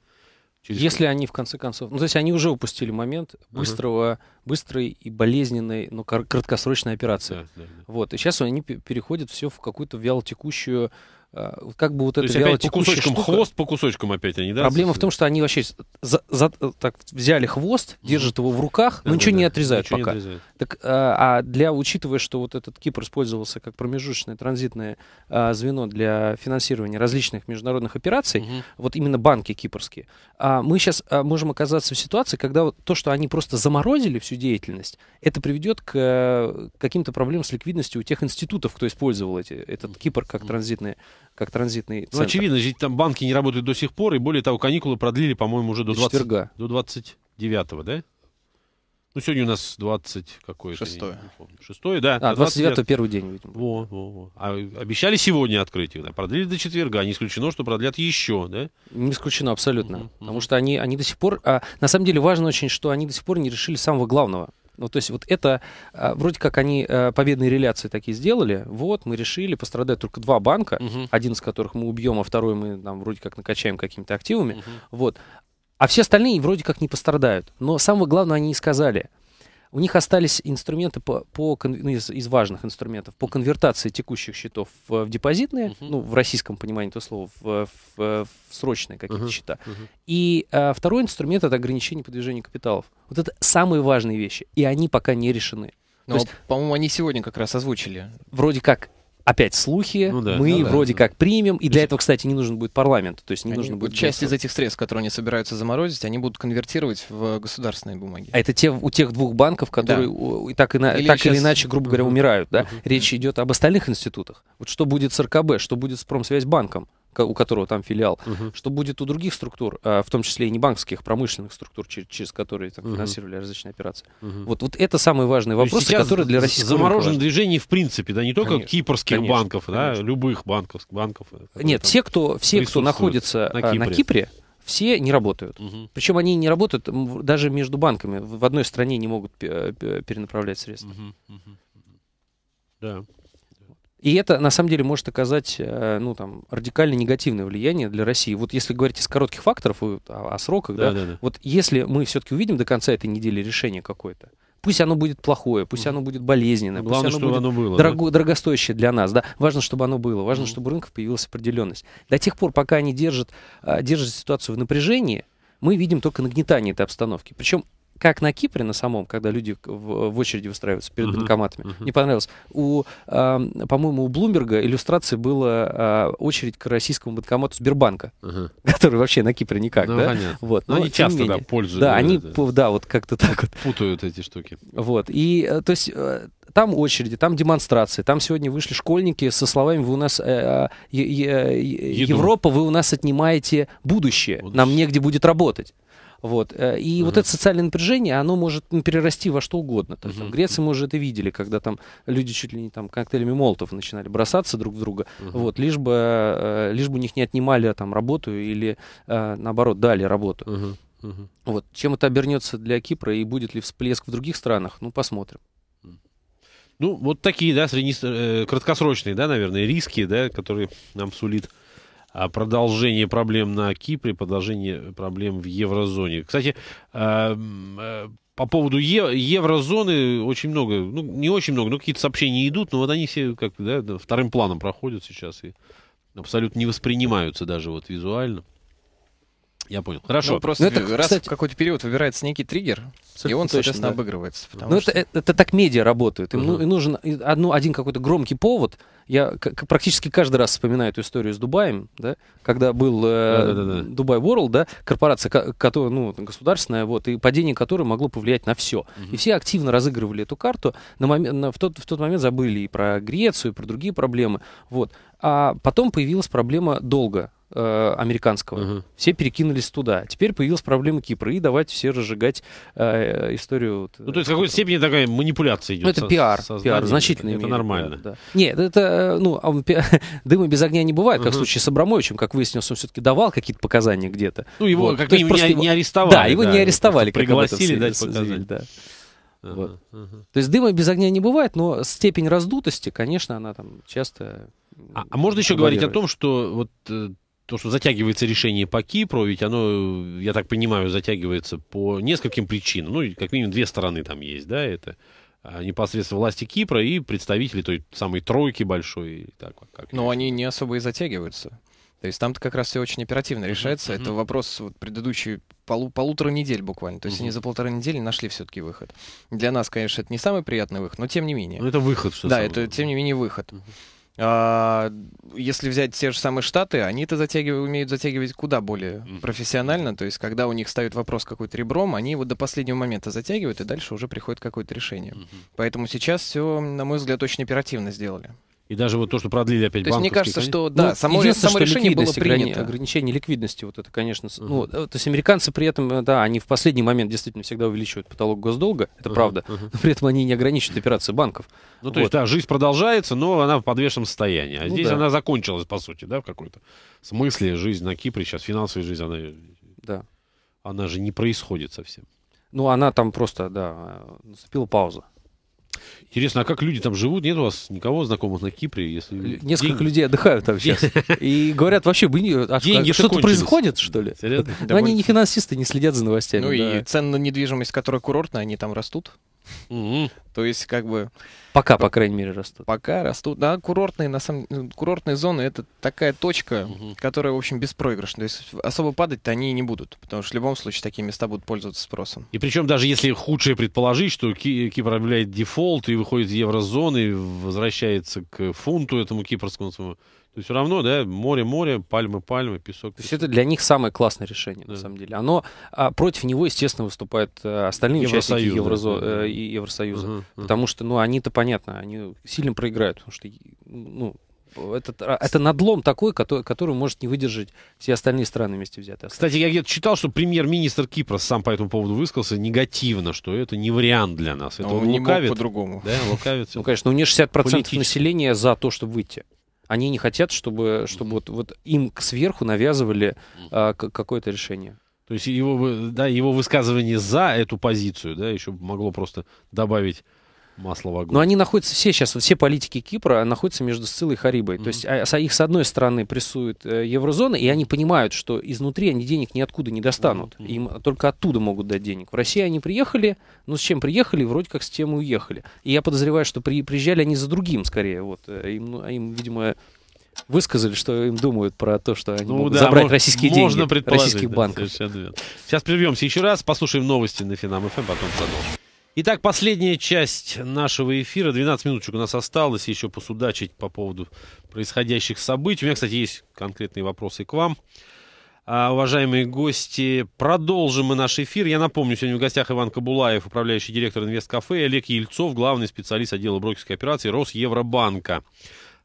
Через Если они в конце концов, ну то есть они уже упустили момент быстрого, uh-huh. быстрой и болезненной, но краткосрочной операции. Да, да, да. Вот и сейчас они переходят все в какую-то вялотекущую Э, как бы вот это есть опять по кусочкам, штука. хвост по кусочкам опять они, да? Проблема в том, что они вообще за, за, так, взяли хвост, mm-hmm. держат его в руках, но да, ничего да, не отрезают ничего пока. Не отрезают. Так, э, а, для, учитывая, что вот этот Кипр использовался как промежуточное транзитное а, звено для финансирования различных международных операций, mm-hmm. вот именно банки кипрские, а, мы сейчас можем оказаться в ситуации, когда вот то, что они просто заморозили всю деятельность, это приведет к каким-то проблемам с ликвидностью у тех институтов, кто использовал эти, этот Кипр как mm-hmm. транзитное как транзитный ну, центр. Ну, очевидно, ведь там банки не работают до сих пор, и более того, каникулы продлили, по-моему, уже до, до 20, четверга. до 29 да? Ну, сегодня у нас 20 какое-то. Шестое. Шестое, да. А, 29 -го первый день, видимо. Во, во, во. А обещали сегодня открыть их, да? Продлили до четверга. А не исключено, что продлят еще, да? Не исключено, абсолютно. Uh -huh, Потому что они, они до сих пор... А, на самом деле важно очень, что они до сих пор не решили самого главного. Ну, то есть вот это, а, вроде как они э, победные реляции такие сделали, вот, мы решили, пострадать только два банка, угу. один из которых мы убьем, а второй мы там вроде как накачаем какими-то активами, угу. вот. А все остальные вроде как не пострадают. Но самое главное они не сказали – у них остались инструменты по, по ну, из, из важных инструментов по конвертации текущих счетов в, в депозитные, uh-huh. ну, в российском понимании этого слова, в, в, в срочные какие-то uh-huh. счета. Uh-huh. И а, второй инструмент — это ограничение по движению капиталов. Вот это самые важные вещи, и они пока не решены. Но, ну, а, по-моему, они сегодня как раз озвучили. Вроде как опять слухи, ну, да, мы ну, вроде да. как примем, и для этого, кстати, не нужен будет парламент, то есть не они, нужно будет... Часть из этих средств, которые они собираются заморозить, они будут конвертировать в э, государственные бумаги. А это те, у тех двух банков, которые да. так, ина, или, так сейчас... или иначе, грубо говоря, умирают, да? Угу. Речь идет об остальных институтах. Вот что будет с РКБ, что будет с промсвязьбанком? у которого там филиал, угу. что будет у других структур, а, в том числе и не банковских, промышленных структур, через, через которые там, угу. финансировали различные операции. Угу. Вот, вот это самые важные То вопросы, которые для России заморожено движение в принципе, да, не только конечно, кипрских конечно, банков, конечно. да, любых банков, банков. Э, Нет, все, кто все, кто находится на а, Кипре, на Кипре все не работают. Угу. Причем они не работают даже между банками. В одной стране не могут э, перенаправлять средства. Угу, угу. Да. И это, на самом деле, может оказать э, ну, там, радикально негативное влияние для России. Вот если говорить из коротких факторов, о, сроках, да, да, да, да. вот если мы все-таки увидим до конца этой недели решение какое-то, Пусть оно будет плохое, пусть оно будет болезненное, ну, Главное, пусть оно чтобы будет оно было, дорого, да? дорогостоящее для нас. Да? Важно, чтобы оно было, важно, чтобы у рынков появилась определенность. До тех пор, пока они держат, а, держат ситуацию в напряжении, мы видим только нагнетание этой обстановки. Причем как на Кипре на самом, когда люди в, в очереди выстраиваются перед uh-huh. банкоматами. Uh-huh. Не понравилось. У, э, по-моему, у Блумберга иллюстрации была э, очередь к российскому банкомату Сбербанка, uh-huh. который вообще на Кипре никак, ну, да? Вот. Но, Но ну, они часто, менее, да, пользуются. Да, они, это. да, вот как-то так вот. Путают эти штуки. Вот. И, э, то есть э, там очереди, там демонстрации, там сегодня вышли школьники со словами «Вы у нас... Э, э, э, Европа, вы у нас отнимаете будущее, будущее, нам негде будет работать». Вот. Э, и mm вот это социальное напряжение, оно может ну, перерасти во что угодно. То есть, mm там, в Греции мы уже это видели, когда там люди чуть ли не там коктейлями молотов начинали бросаться друг в друга, mm вот, лишь бы, э, лишь бы у них не отнимали там работу или, э, наоборот, дали работу. Mm-hmm. Вот. Чем это обернется для Кипра и будет ли всплеск в других странах, ну, посмотрим. Ну, вот такие, да, средне... краткосрочные, да, наверное, риски, да, которые нам сулит продолжение проблем на Кипре, продолжение проблем в еврозоне. Кстати, э, э, по поводу еврозоны очень много, ну, не очень много, но какие-то сообщения идут, но вот они все как да, вторым планом проходят сейчас и абсолютно не воспринимаются даже вот визуально. Я понял. Хорошо. Ну, просто ну, это, раз кстати... в какой-то период выбирается некий триггер, Абсолютно и он, соответственно, точно, да. обыгрывается. Ну, что... это, это, это так медиа работают. Им, угу. Ну, им нужен одну, один какой-то громкий повод. Я к- практически каждый раз вспоминаю эту историю с Дубаем, да, когда был э, Дубай World, да, корпорация, которая, ну, государственная, вот, и падение которой могло повлиять на все. Угу. И все активно разыгрывали эту карту. На момент, на, в, тот, в тот момент забыли и про Грецию, и про другие проблемы. Вот. А потом появилась проблема долга Э, американского. Угу. Все перекинулись туда. Теперь появилась проблема Кипра. И давайте все разжигать э, э историю. Э, ну, то есть в какой-то степени такая манипуляция идет. Ну, это со, пиар. пиар значительный. Это нормально. Да, да. Нет, это, ну, а дыма без огня не бывает, угу. как в случае с Абрамовичем. Как выяснилось, он все-таки давал какие-то показания где-то. Ну, его вот. как то минимум не, его... не арестовали. Да, его да, не арестовали. Пригласили дать показания. Да. Uh-huh, вот. uh-huh. То есть дыма без огня не бывает, но степень раздутости, конечно, она там часто... А, а можно еще говорить о том, что вот то, что затягивается решение по Кипру, ведь оно, я так понимаю, затягивается по нескольким причинам. Ну, как минимум две стороны там есть, да, это а, непосредственно власти Кипра и представители той самой тройки большой. Так, как Но они не особо и затягиваются. То есть там-то как раз все очень оперативно решается. Mm-hmm. Это вопрос вот, предыдущей полу- полутора недель буквально. То есть mm-hmm. они за полтора недели нашли все-таки выход. Для нас, конечно, это не самый приятный выход, но тем не менее. Но ну, это выход, что Да, это тем не менее выход. Mm-hmm. А, если взять те же самые Штаты, они-то затягивают, умеют затягивать куда более профессионально. То есть, когда у них ставит вопрос какой-то ребром, они его до последнего момента затягивают, и дальше уже приходит какое-то решение. Поэтому сейчас все, на мой взгляд, очень оперативно сделали. И даже вот то, что продлили опять То есть мне кажется, что да, ну, само, само что решение было принято. Ограничение ликвидности, вот это, конечно. Uh-huh. Ну, э, то есть американцы при этом, э, да, они в последний момент действительно всегда увеличивают потолок госдолга, это uh-huh. правда, uh-huh. но при этом они не ограничивают операции банков. Ну, вот. то есть, да, жизнь продолжается, но она в подвешенном состоянии. А ну, здесь да. она закончилась, по сути, да, в какой-то смысле. Жизнь на Кипре сейчас, финансовая жизнь, она, э, да. она же не происходит совсем. Ну, она там просто, да, наступила пауза. Интересно, а как люди там живут? Нет у вас никого знакомых на Кипре? Если... Несколько деньги... людей отдыхают там сейчас. И говорят, вообще, а что-то происходит, что ли? Ну, они не финансисты, не следят за новостями. Ну и цены на недвижимость, которая курортная, они там растут. Mm-hmm. То есть, как бы... Пока, по, крайней мере, растут. Пока растут. Да, курортные, на самом курортные зоны — это такая точка, угу. которая, в общем, беспроигрышная. То есть особо падать-то они и не будут, потому что в любом случае такие места будут пользоваться спросом. И причем даже если худшее предположить, что Ки- Кипр объявляет дефолт и выходит из еврозоны, возвращается к фунту этому кипрскому то есть все равно, да, море, море, пальмы, пальмы, песок. То есть это для них самое классное решение, да. на самом деле. Оно а, против него, естественно, выступают э, остальные Евросоюз, участники Еврозо... да. э, Евросоюза. Угу, потому угу. что, ну, они-то понятно, они сильно проиграют, потому что, ну, этот а, это надлом такой, который, который может не выдержать все остальные страны вместе взятые. Кстати, я где-то читал, что премьер-министр Кипра сам по этому поводу высказался негативно, что это не вариант для нас. А это он, он не лукавит. по-другому. Да, лукавит. Ну, конечно, у нее 60% населения за то, чтобы выйти. Они не хотят, чтобы, чтобы вот, вот им сверху навязывали а, какое-то решение. То есть его, да, его высказывание за эту позицию да, еще могло просто добавить Масло в огонь. Но они находятся все сейчас, все политики Кипра находятся между Сцилой и Харибой. Mm-hmm. То есть а, а, их с одной стороны прессует э, еврозона, и они понимают, что изнутри они денег ниоткуда не достанут. Mm-hmm. Им только оттуда могут дать денег. В России они приехали, ну с чем приехали, вроде как с тем и уехали. И я подозреваю, что при, приезжали они за другим скорее. Вот. Э, им, ну, а им видимо, высказали, что им думают про то, что они ну, могут да, забрать мож, российские можно деньги российских да, Сейчас прервемся еще раз, послушаем новости на Финам ФМ, эм, потом продолжим. Итак, последняя часть нашего эфира. 12 минуточек у нас осталось еще посудачить по поводу происходящих событий. У меня, кстати, есть конкретные вопросы к вам. А, уважаемые гости, продолжим мы наш эфир. Я напомню, сегодня в гостях Иван Кабулаев, управляющий директор Инвесткафе, и Олег Ельцов, главный специалист отдела брокерской операции Росевробанка.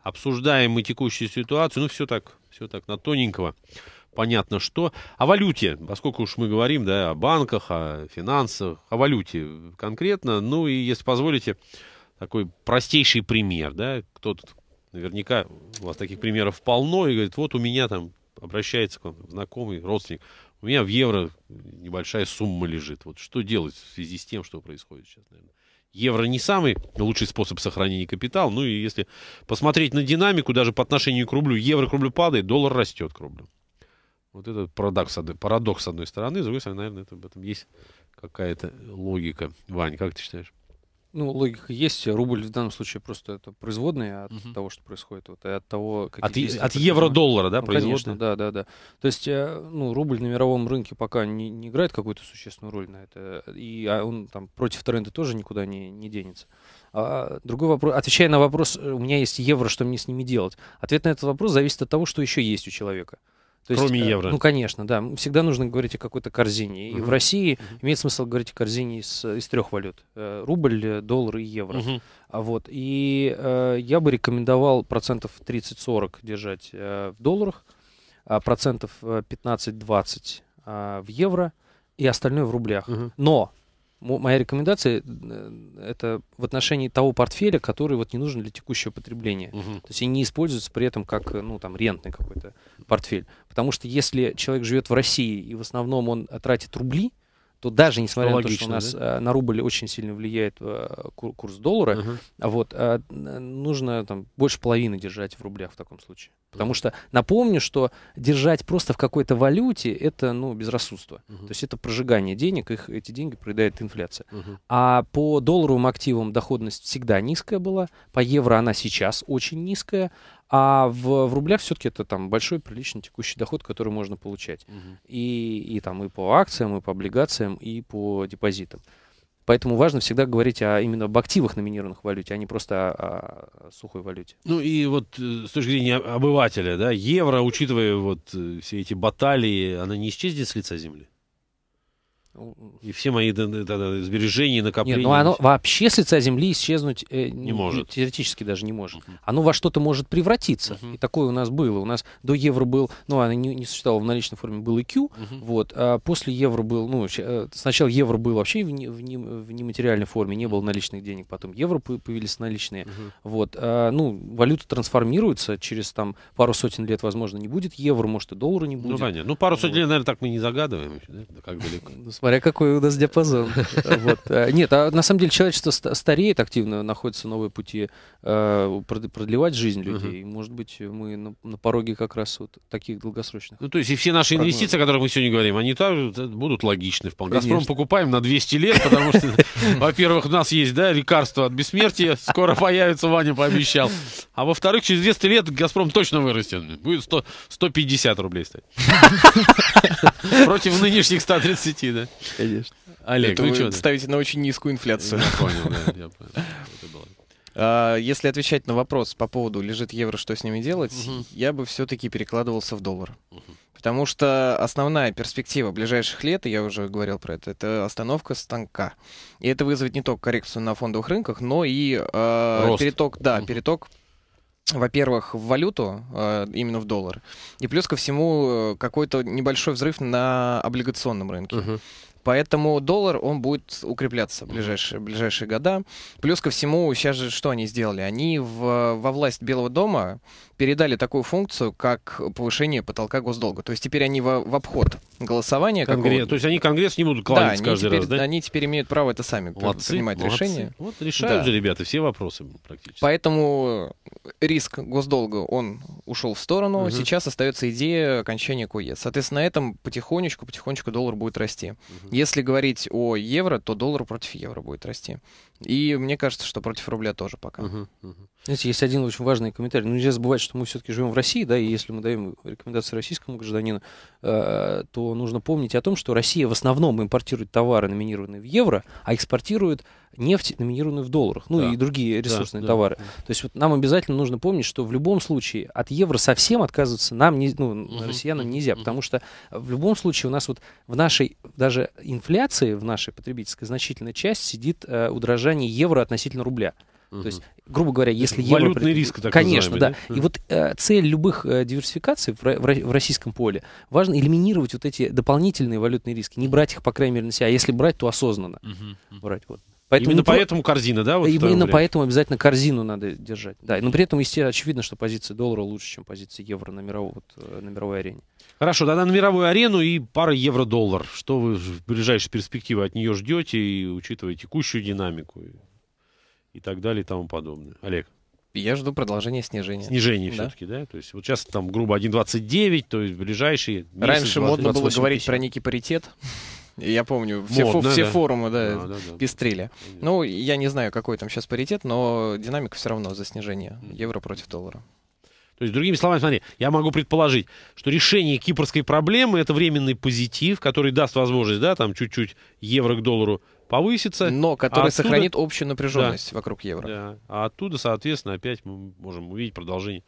Обсуждаем мы текущую ситуацию. Ну, все так, все так, на тоненького понятно что. О валюте, поскольку уж мы говорим да, о банках, о финансах, о валюте конкретно. Ну и, если позволите, такой простейший пример. Да? Кто-то, наверняка, у вас таких примеров полно, и говорит, вот у меня там обращается к вам знакомый, родственник, у меня в евро небольшая сумма лежит. Вот что делать в связи с тем, что происходит сейчас, наверное? Евро не самый лучший способ сохранения капитала. Ну и если посмотреть на динамику, даже по отношению к рублю, евро к рублю падает, доллар растет к рублю. Вот этот парадокс, парадокс с одной стороны, с другой стороны, наверное, это, в этом есть какая-то логика. Вань, как ты считаешь? Ну, логика есть. Рубль в данном случае просто это производная от угу. того, что происходит, вот, и от того, какие От, есть, от евро-доллара, да, ну, Конечно, да, да, да. То есть, э, ну, рубль на мировом рынке пока не, не играет какую-то существенную роль на это, и а он там против тренда тоже никуда не, не денется. А, другой вопрос, отвечая на вопрос, у меня есть евро, что мне с ними делать? Ответ на этот вопрос зависит от того, что еще есть у человека. То Кроме есть, э, евро. Ну, конечно, да. Всегда нужно говорить о какой-то корзине. Угу. И в России угу. имеет смысл говорить о корзине из, из трех валют. Э, рубль, э, доллар и евро. Угу. А вот. И э, я бы рекомендовал процентов 30-40 держать э, в долларах, а процентов 15-20 э, а, в евро и остальное в рублях. Угу. Но моя рекомендация э, это в отношении того портфеля, который вот не нужен для текущего потребления. Угу. То есть они не используются при этом как э, ну там рентный какой-то портфель, потому что если человек живет в России и в основном он тратит рубли, угу что даже несмотря ну, логично, на то, что у нас да? Э, на рубль очень сильно влияет э, курс доллара, угу. вот, а, нужно там, больше половины держать в рублях в таком случае. Потому что, напомню, что держать просто в какой-то валюте это ну, безрассудство. Угу. То есть это прожигание денег, их, эти деньги проедает инфляция. Угу. А по долларовым активам доходность всегда низкая была, по евро она сейчас очень низкая. А в, в рублях все-таки это там большой приличный текущий доход, который можно получать. Угу. И, и там и по акциям, и по облигациям, и по депозитам. Поэтому важно всегда говорить о, именно об активах номинированных в валюте, а не просто о, о сухой валюте. Ну и вот э, с точки зрения обывателя, да, евро, учитывая вот э, все эти баталии, она не исчезнет с лица земли? И все мои да, да, да, сбережения ну накопления. Нет, но оно вообще с лица земли исчезнуть э, не, не ну, может. Ну, теоретически даже не может. Uh-huh. Оно во что-то может превратиться. Uh-huh. И такое у нас было. У нас до евро был, ну, оно не, не существовало в наличной форме, был IQ. Uh-huh. Вот, а после евро был, ну, э, сначала евро был вообще в, не, в, не, в нематериальной форме, не было наличных денег, потом евро появились наличные. Uh-huh. Вот, а, ну, валюта трансформируется через там пару сотен лет, возможно, не будет евро, может и доллара не будет. Ну, понятно. Ну, пару сотен вот. лет, наверное, так мы не загадываем. Да, как далеко. Смотря какой у нас диапазон. Вот. Э, нет, а на самом деле человечество стареет активно, находятся новые пути э, продлевать жизнь людей. Может быть, мы на пороге как раз вот таких долгосрочных. Ну, то есть и все наши инвестиции, о которых мы сегодня говорим, они также будут логичны вполне. «Газпром» покупаем на 200 лет, потому что, во-первых, у нас есть да, лекарство от бессмертия, скоро появится, Ваня пообещал. А во-вторых, через 200 лет «Газпром» точно вырастет. Будет 100, 150 рублей стоить. Против нынешних 130, да. Конечно. Олег, Это ну вы что ставите на очень низкую инфляцию. Я понял, да, я понял. А, если отвечать на вопрос по поводу лежит евро, что с ними делать, угу. я бы все-таки перекладывался в доллар. Угу. Потому что основная перспектива ближайших лет, и я уже говорил про это, это остановка станка. И это вызовет не только коррекцию на фондовых рынках, но и э, переток, да, угу. переток во-первых, в валюту, э, именно в доллар, и плюс ко всему э, какой-то небольшой взрыв на облигационном рынке. Угу. Поэтому доллар, он будет укрепляться в ближайшие, ближайшие года. Плюс ко всему, сейчас же что они сделали? Они в, во власть Белого дома передали такую функцию, как повышение потолка госдолга. То есть теперь они в, в обход голосования. Конгресс, то есть они Конгресс не будут кланяться да, каждый теперь, раз, да? они теперь имеют право это сами молодцы, принимать молодцы. решение. Вот решают да. же ребята все вопросы практически. Поэтому риск госдолга, он ушел в сторону. Угу. Сейчас остается идея окончания КУЕ. Соответственно, на этом потихонечку, потихонечку доллар будет расти. Если говорить о евро, то доллар против евро будет расти. И мне кажется, что против рубля тоже пока. Угу, угу. Знаете, есть один очень важный комментарий. Ну, нельзя забывать, что мы все-таки живем в России, да, и если мы даем рекомендации российскому гражданину, э, то нужно помнить о том, что Россия в основном импортирует товары, номинированные в евро, а экспортирует нефть, номинированную в долларах, ну да. и другие ресурсные да, товары. Да, да. То есть вот нам обязательно нужно помнить, что в любом случае от евро совсем отказываться нам, не, ну, угу. россиянам нельзя, угу. потому что в любом случае у нас вот в нашей даже инфляции, в нашей потребительской значительной части сидит э, удорожание евро относительно рубля. Угу. То есть, грубо говоря, если евро... Валютный риск, так Конечно, называемый, да. да. И вот э, цель любых э, диверсификаций в, в, в российском поле, важно элиминировать вот эти дополнительные валютные риски, не брать их, по крайней мере, на себя, а если брать, то осознанно угу. брать. Вот. Поэтому именно поэтому корзина, да? Вот именно рубль? поэтому обязательно корзину надо держать. Да, но при этом, естественно, очевидно, что позиция доллара лучше, чем позиция евро на, мировой вот, э, на мировой арене. Хорошо, тогда на мировую арену и пара евро-доллар. Что вы в ближайшей перспективе от нее ждете, и учитывая текущую динамику и, и так далее и тому подобное? Олег? Я жду продолжения снижения. Снижение да. все-таки, да? То есть вот сейчас там грубо 1,29, то есть ближайшие... Месяц, Раньше 20, модно было говорить про некий паритет. Я помню, все, Модно, фо- все да. форумы да, а, да, да, да. пестрили. Понятно. Ну, я не знаю, какой там сейчас паритет, но динамика все равно за снижение евро против доллара. То есть, другими словами, смотри, я могу предположить, что решение кипрской проблемы это временный позитив, который даст возможность, да, там чуть-чуть евро к доллару повысится. Но а который а оттуда... сохранит общую напряженность да. вокруг евро. Да. А оттуда, соответственно, опять мы можем увидеть продолжение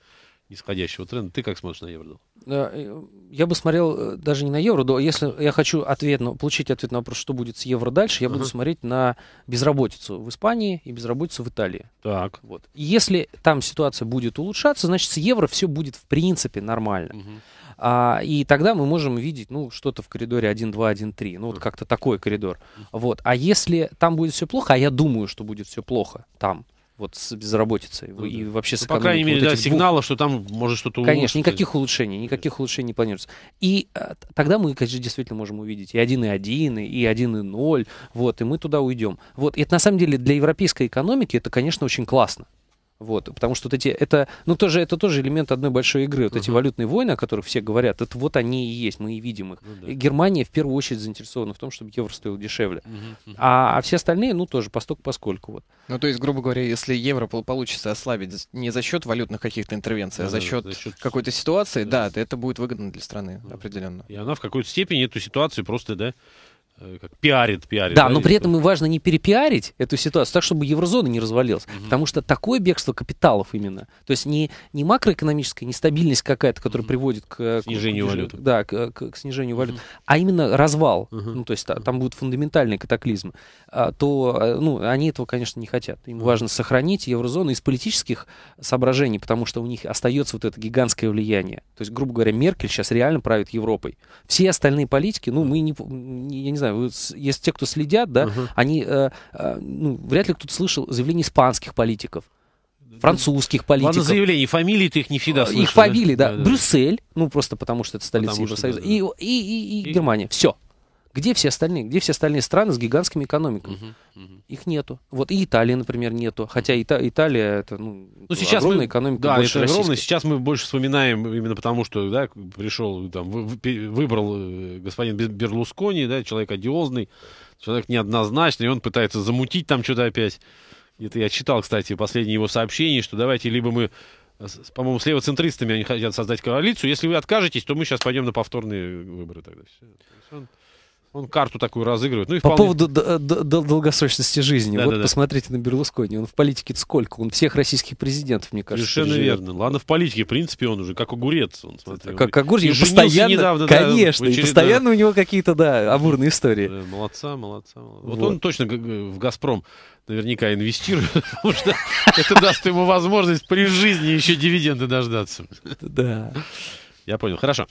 нисходящего тренда. Ты как смотришь на евро? Э, э, я бы смотрел э, даже не на евро, если я хочу ответ, получить ответ на вопрос, что будет с евро дальше, я буду uh-huh. смотреть на безработицу в Испании и безработицу в Италии. Так. Вот. И если там ситуация будет улучшаться, значит, с евро все будет в принципе нормально. Uh-huh. А, и тогда мы можем видеть, ну, что-то в коридоре 1-2, 1-3. Ну, вот uh-huh. как-то такой коридор. Uh-huh. Вот. А если там будет все плохо, а я думаю, что будет все плохо там, вот с безработицей ну, и вообще ну, с экономикой. По крайней мере, вот да, сигнала, что там может что-то улучшить. Конечно, никаких улучшений, никаких улучшений не планируется. И а, тогда мы, конечно, действительно можем увидеть и 1,1, и 1,0, вот, и мы туда уйдем. Вот, и это на самом деле для европейской экономики это, конечно, очень классно. Вот, потому что вот эти, это, ну, тоже, это тоже элемент одной большой игры. Вот uh-huh. эти валютные войны, о которых все говорят, это вот они и есть, мы и видим их. Ну, да. Германия в первую очередь заинтересована в том, чтобы евро стоил дешевле. Uh-huh. Uh-huh. А, а все остальные, ну, тоже постольку поскольку. Вот. Ну, то есть, грубо говоря, если евро получится ослабить не за счет валютных каких-то интервенций, а да, а за счет, за счет... какой-то ситуации, да. да, это будет выгодно для страны, uh-huh. определенно. И она в какой-то степени эту ситуацию просто, да, Э, как пиарит, пиарит. Да, да но при этом и важно не перепиарить эту ситуацию так, чтобы еврозона не развалилась. Угу. Потому что такое бегство капиталов именно. То есть не, не макроэкономическая нестабильность какая-то, которая угу. приводит к... Э, снижению к, валюты. Да, к, к, к снижению угу. А именно развал. Угу. Ну, то есть там, там будут фундаментальные катаклизмы. А, то, э, ну, они этого, конечно, не хотят. Им угу. важно сохранить еврозону из политических соображений, потому что у них остается вот это гигантское влияние. То есть, грубо говоря, Меркель сейчас реально правит Европой. Все остальные политики, ну, мы не... Я не знаю, знаю, вы, если те, кто следят, да, uh-huh. они, э, э, ну, вряд ли кто-то слышал заявление испанских политиков французских политиков. Ладно, заявление, фамилии ты их не всегда слышишь. Их фамилии, да. да. да Брюссель, ну просто потому что это столица Евросоюза, да, да. И, и, и, и, и Германия. Все. Где все остальные? Где все остальные страны с гигантскими экономиками? uh -huh, uh -huh. Их нету. Вот и Италии, например, нету. Хотя Ита- Италия это ну, ну, сейчас огромная мы, экономика. Да, больше это российской. Сейчас мы больше вспоминаем именно потому, что да, пришел, там, выбрал э, господин Берлускони, да, человек одиозный, человек неоднозначный, и он пытается замутить там что-то опять. Это я читал, кстати, последнее его сообщение, что давайте либо мы по-моему, с левоцентристами они хотят создать коалицию. Если вы откажетесь, то мы сейчас пойдем на повторные выборы тогда. Все. Он карту такую разыгрывает. Ну, и По вполне... поводу долгосрочности жизни. Да, вот да, да. посмотрите на Берлускони. Он в политике сколько? Он всех российских президентов, мне кажется. Совершенно верно. Ну, ладно, в политике, в принципе, он уже как огурец. Он, смотри, как он... огурец. И, постоянно, недавно, конечно. Да, очеред... И постоянно у него какие-то, да, амурные истории. Да, молодца, молодца. молодца. Вот. вот он точно в «Газпром» наверняка инвестирует, потому что это даст ему возможность при жизни еще дивиденды дождаться. Да я понял. Хорошо.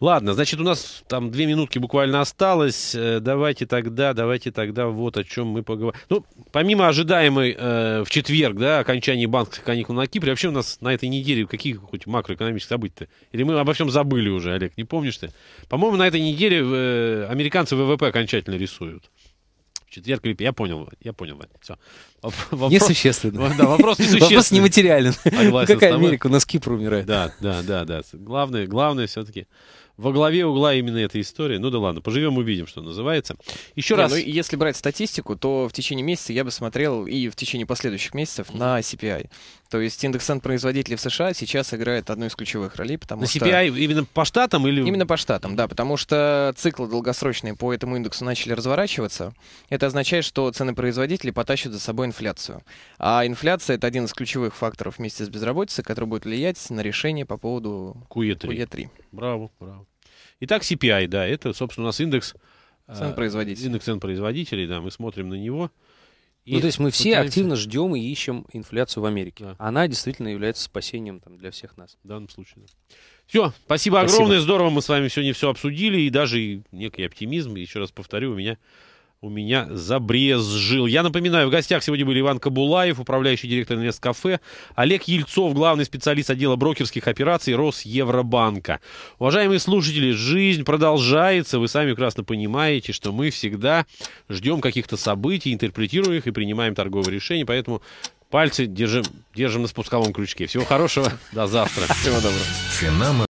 Ладно, значит, у нас там две минутки буквально осталось. Э, давайте тогда, давайте тогда вот о чем мы поговорим. Ну, помимо ожидаемой э, в четверг, да, окончания банковских каникул на Кипре, вообще у нас на этой неделе какие хоть макроэкономические события-то? Или мы обо всем забыли уже, Олег, не помнишь ты? По-моему, на этой неделе э, американцы ВВП окончательно рисуют четверг или я понял, я понял, Вань. Все. Вопрос... Несущественно. Да, вопрос несущественный. Вопрос нематериален. Согласен Какая Америка? У нас Кипр умирает. Да, да, да, да. Главное, главное все-таки во главе угла именно эта история. Ну да ладно, поживем увидим, что называется. Еще да, раз. Ну, если брать статистику, то в течение месяца я бы смотрел и в течение последующих месяцев на CPI. То есть индекс цен производителей в США сейчас играет одну из ключевых ролей, потому На что... CPI именно по штатам или... Именно по штатам, да, потому что циклы долгосрочные по этому индексу начали разворачиваться. Это означает, что цены производителей потащат за собой инфляцию. А инфляция — это один из ключевых факторов вместе с безработицей, который будет влиять на решение по поводу QE3. QE3. Браво, браво. Итак, CPI, да, это, собственно, у нас индекс... Цен э, производителей. Индекс цен производителей, да, мы смотрим на него. Ну, и ну, то есть мы все пытаемся... активно ждем и ищем инфляцию в Америке. Да. Она действительно является спасением там, для всех нас. В данном случае, да. Все, спасибо, спасибо огромное, здорово мы с вами сегодня все обсудили, и даже некий оптимизм, еще раз повторю, у меня у меня забрезжил. Я напоминаю, в гостях сегодня были Иван Кабулаев, управляющий директор кафе, Олег Ельцов, главный специалист отдела брокерских операций Росевробанка. Уважаемые слушатели, жизнь продолжается. Вы сами прекрасно понимаете, что мы всегда ждем каких-то событий, интерпретируем их и принимаем торговые решения. Поэтому пальцы держим, держим на спусковом крючке. Всего хорошего. До завтра. Всего доброго.